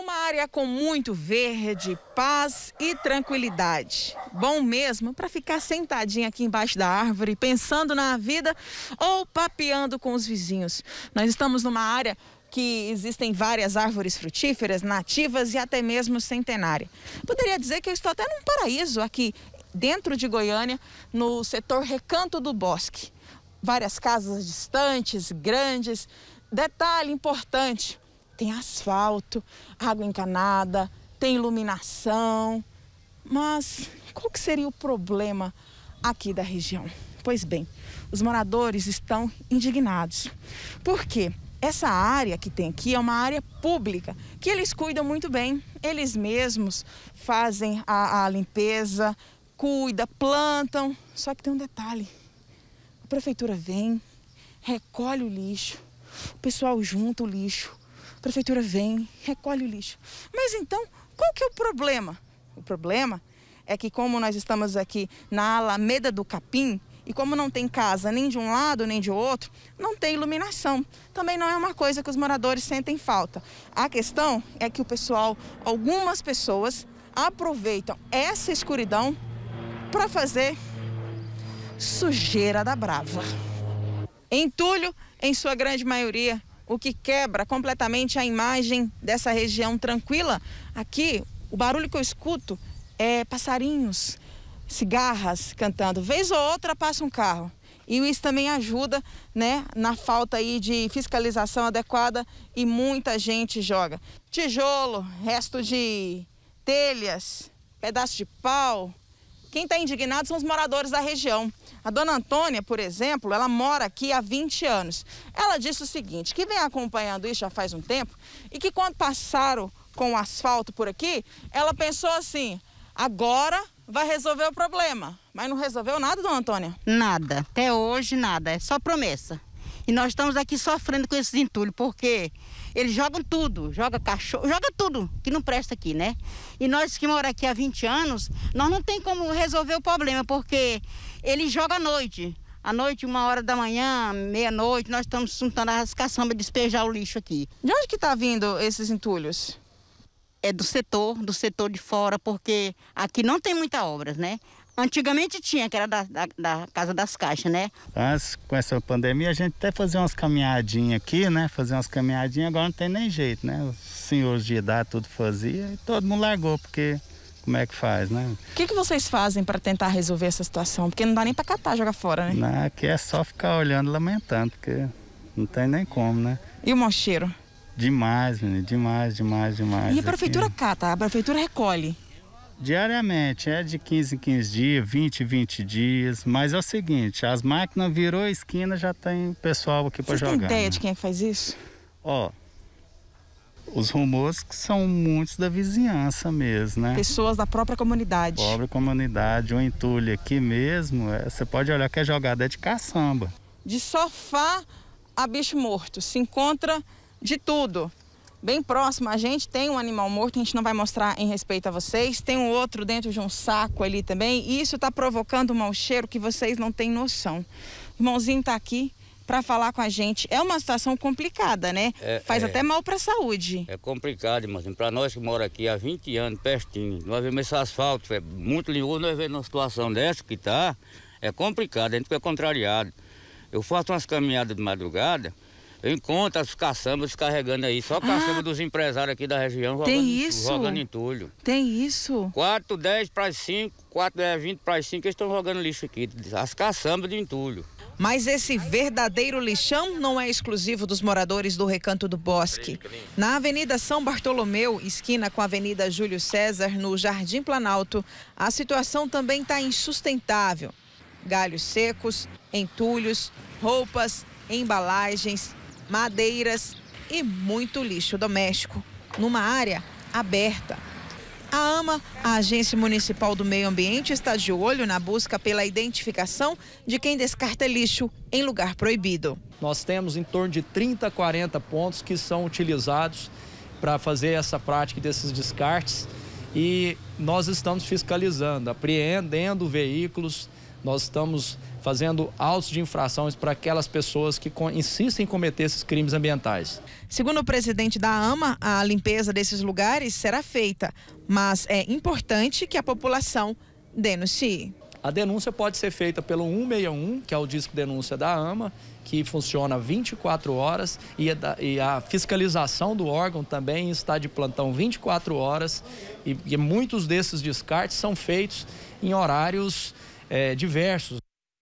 Uma área com muito verde, paz e tranquilidade. Bom mesmo para ficar sentadinha aqui embaixo da árvore, pensando na vida ou papeando com os vizinhos. Nós estamos numa área que existem várias árvores frutíferas, nativas e até mesmo centenárias. Poderia dizer que eu estou até num paraíso aqui dentro de Goiânia, no setor Recanto do Bosque. Várias casas distantes, grandes. Detalhe importante: tem asfalto, água encanada, tem iluminação. Mas qual que seria o problema aqui da região? Pois bem, os moradores estão indignados. Por quê? Essa área que tem aqui é uma área pública que eles cuidam muito bem. Eles mesmos fazem a, a limpeza, cuida, plantam. Só que tem um detalhe: a prefeitura vem, recolhe o lixo, o pessoal junta o lixo, a prefeitura vem, recolhe o lixo. Mas então, qual que é o problema? O problema é que como nós estamos aqui na Alameda do Capim, e como não tem casa nem de um lado nem de outro, não tem iluminação. Também não é uma coisa que os moradores sentem falta. A questão é que o pessoal, algumas pessoas, aproveitam essa escuridão para fazer sujeira da brava. Entulho, em sua grande maioria, o que quebra completamente a imagem dessa região tranquila. Aqui, o barulho que eu escuto é passarinhos, cigarras cantando. Vez ou outra passa um carro. E isso também ajuda né, na falta aí de fiscalização adequada e muita gente joga. Tijolo, resto de telhas, pedaço de pau, quem está indignado são os moradores da região. A dona Antônia, por exemplo, ela mora aqui há 20 anos. Ela disse o seguinte, que vem acompanhando isso já faz um tempo, e que quando passaram com o asfalto por aqui, ela pensou assim, agora vai resolver o problema. Mas não resolveu nada, dona Antônia? Nada. Até hoje, nada. É só promessa. E nós estamos aqui sofrendo com esses entulhos, porque eles jogam tudo, joga cachorro, joga tudo que não presta aqui, né? E nós que moramos aqui há 20 anos, nós não tem como resolver o problema, porque eles jogam à noite. À noite, uma hora da manhã, meia-noite, nós estamos juntando as caçambas de despejar o lixo aqui. De onde que está vindo esses entulhos? É do setor, do setor de fora, porque aqui não tem muita obra, né? Antigamente tinha, que era da, da, da, Casa das Caixas, né? Antes, com essa pandemia, a gente até fazia umas caminhadinhas aqui, né? Fazia umas caminhadinhas, agora não tem nem jeito, né? Os senhores de idade tudo fazia e todo mundo largou, porque como é que faz, né? O que, que vocês fazem para tentar resolver essa situação? Porque não dá nem para catar, jogar fora, né? Não, aqui é só ficar olhando, lamentando, porque não tem nem como, né? E o cheiro? Demais, menino, demais, demais, demais. E a prefeitura aqui. cata, a prefeitura recolhe. Diariamente, é de 15 em 15 dias, 20 em 20 dias, mas é o seguinte, as máquinas virou a esquina, já tem pessoal aqui para jogar. Você tem ideia né? de quem é que faz isso? Ó, os rumores que são muitos da vizinhança mesmo, né? Pessoas da própria comunidade. Pobre comunidade, um entulho aqui mesmo, é, você pode olhar que é jogada é de caçamba. De sofá a bicho morto, se encontra de tudo bem próximo a gente tem um animal morto, a gente não vai mostrar em respeito a vocês. Tem um outro dentro de um saco ali também, e isso está provocando um mau cheiro que vocês não têm noção. O irmãozinho está aqui para falar com a gente. É uma situação complicada, né? É, Faz é, até mal para a saúde. É complicado, irmãozinho. Para nós que mora aqui há 20 anos, pertinho, nós vemos esse asfalto, é muito linhoso, nós vemos uma situação dessa que está é complicado, a gente fica contrariado. Eu faço umas caminhadas de madrugada, eu os as caçambas carregando aí, só caçamba ah, dos empresários aqui da região tem jogando, isso? jogando entulho. Tem isso? 4, 10 para 5, 4, 10, 20 para 5, eles estão jogando lixo aqui, as caçambas de entulho. Mas esse verdadeiro lixão não é exclusivo dos moradores do Recanto do Bosque. Na Avenida São Bartolomeu, esquina com a Avenida Júlio César, no Jardim Planalto, a situação também está insustentável. Galhos secos, entulhos, roupas, embalagens madeiras e muito lixo doméstico, numa área aberta. A AMA, a Agência Municipal do Meio Ambiente, está de olho na busca pela identificação de quem descarta lixo em lugar proibido. Nós temos em torno de 30 a 40 pontos que são utilizados para fazer essa prática desses descartes e nós estamos fiscalizando, apreendendo veículos, nós estamos fazendo autos de infrações para aquelas pessoas que insistem em cometer esses crimes ambientais. Segundo o presidente da AMA, a limpeza desses lugares será feita, mas é importante que a população denuncie. A denúncia pode ser feita pelo 161, que é o disco denúncia da AMA, que funciona 24 horas é e a fiscalização do órgão também está de plantão 24 horas e, muitos desses descartes são feitos em horários é, diversos.